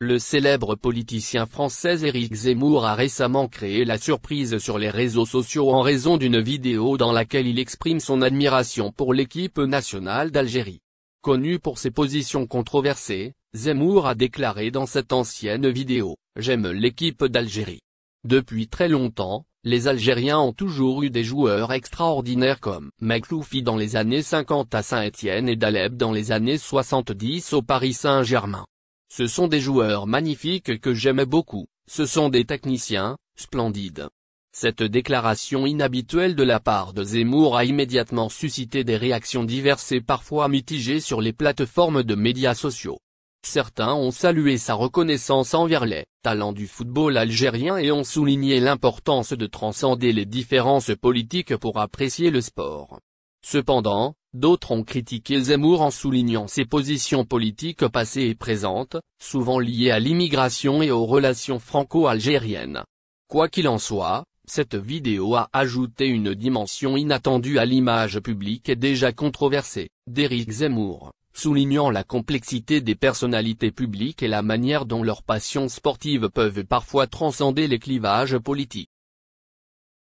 Le célèbre politicien français Éric Zemmour a récemment créé la surprise sur les réseaux sociaux en raison d'une vidéo dans laquelle il exprime son admiration pour l'équipe nationale d'Algérie. Connu pour ses positions controversées, Zemmour a déclaré dans cette ancienne vidéo « J'aime l'équipe d'Algérie. Depuis très longtemps, les Algériens ont toujours eu des joueurs extraordinaires comme Mekloufi dans les années 50 à Saint-Étienne et Daleb dans les années 70 au Paris Saint-Germain. Ce sont des joueurs magnifiques que j'aimais beaucoup, ce sont des techniciens, splendides. Cette déclaration inhabituelle de la part de Zemmour a immédiatement suscité des réactions diverses et parfois mitigées sur les plateformes de médias sociaux. Certains ont salué sa reconnaissance envers les talents du football algérien et ont souligné l'importance de transcender les différences politiques pour apprécier le sport. Cependant, d'autres ont critiqué Zemmour en soulignant ses positions politiques passées et présentes, souvent liées à l'immigration et aux relations franco-algériennes. Quoi qu'il en soit, cette vidéo a ajouté une dimension inattendue à l'image publique déjà controversée, d'Éric Zemmour, soulignant la complexité des personnalités publiques et la manière dont leurs passions sportives peuvent parfois transcender les clivages politiques.